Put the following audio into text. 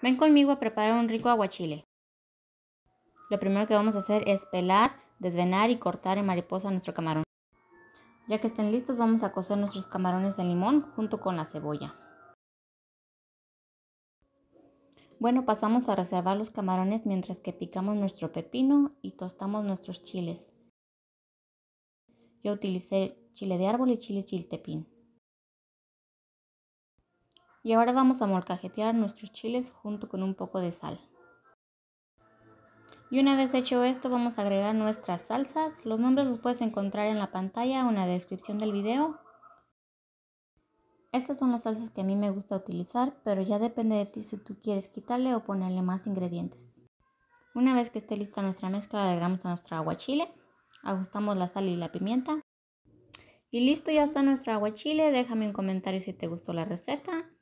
Ven conmigo a preparar un rico aguachile. Lo primero que vamos a hacer es pelar, desvenar y cortar en mariposa nuestro camarón. Ya que estén listos vamos a cocer nuestros camarones en limón junto con la cebolla. Bueno, pasamos a reservar los camarones mientras que picamos nuestro pepino y tostamos nuestros chiles. Yo utilicé chile de árbol y chile chiltepín. Y ahora vamos a molcajetear nuestros chiles junto con un poco de sal. Y una vez hecho esto vamos a agregar nuestras salsas. Los nombres los puedes encontrar en la pantalla o en la descripción del video. Estas son las salsas que a mí me gusta utilizar, pero ya depende de ti si tú quieres quitarle o ponerle más ingredientes. Una vez que esté lista nuestra mezcla, agregamos a nuestro chile. ajustamos la sal y la pimienta. Y listo, ya está nuestro chile, Déjame un comentario si te gustó la receta.